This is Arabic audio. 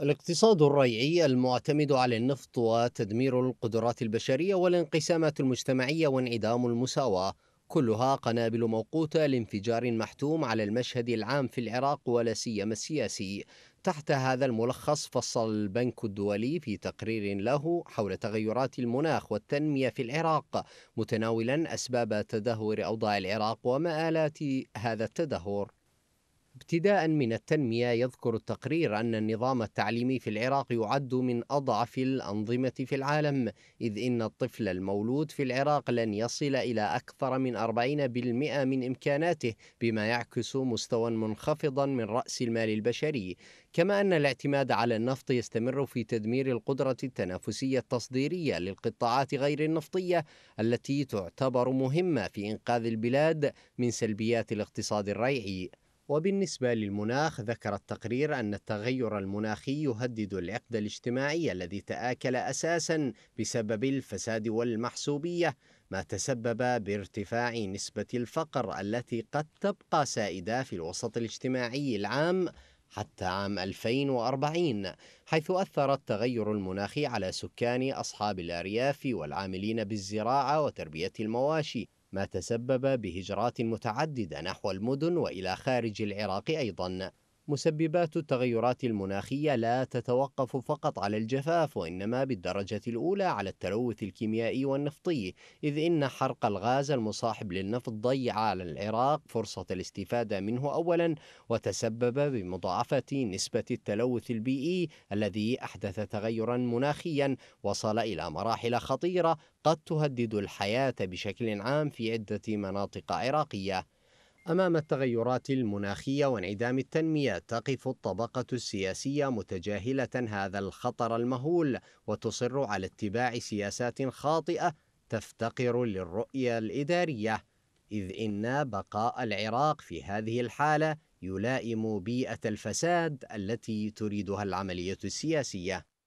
الاقتصاد الريعي المعتمد على النفط وتدمير القدرات البشرية والانقسامات المجتمعية وانعدام المساواة كلها قنابل موقوتة لانفجار محتوم على المشهد العام في العراق ولا سيما السياسي. تحت هذا الملخص فصل البنك الدولي في تقرير له حول تغيرات المناخ والتنمية في العراق متناولا أسباب تدهور أوضاع العراق ومآلات هذا التدهور. ابتداء من التنمية يذكر التقرير أن النظام التعليمي في العراق يعد من أضعف الأنظمة في العالم إذ إن الطفل المولود في العراق لن يصل إلى أكثر من 40% من إمكاناته بما يعكس مستوى منخفضا من رأس المال البشري كما أن الاعتماد على النفط يستمر في تدمير القدرة التنافسية التصديرية للقطاعات غير النفطية التي تعتبر مهمة في إنقاذ البلاد من سلبيات الاقتصاد الريعي وبالنسبة للمناخ ذكر التقرير أن التغير المناخي يهدد العقد الاجتماعي الذي تآكل أساسا بسبب الفساد والمحسوبية ما تسبب بارتفاع نسبة الفقر التي قد تبقى سائدة في الوسط الاجتماعي العام حتى عام 2040 حيث أثر التغير المناخي على سكان أصحاب الأرياف والعاملين بالزراعة وتربية المواشي ما تسبب بهجرات متعدده نحو المدن والى خارج العراق ايضا مسببات التغيرات المناخية لا تتوقف فقط على الجفاف وإنما بالدرجة الأولى على التلوث الكيميائي والنفطي إذ إن حرق الغاز المصاحب للنفط ضيع على العراق فرصة الاستفادة منه أولا وتسبب بمضاعفة نسبة التلوث البيئي الذي أحدث تغيرا مناخيا وصل إلى مراحل خطيرة قد تهدد الحياة بشكل عام في عدة مناطق عراقية أمام التغيرات المناخية وانعدام التنمية تقف الطبقة السياسية متجاهلة هذا الخطر المهول وتصر على اتباع سياسات خاطئة تفتقر للرؤية الإدارية إذ إن بقاء العراق في هذه الحالة يلائم بيئة الفساد التي تريدها العملية السياسية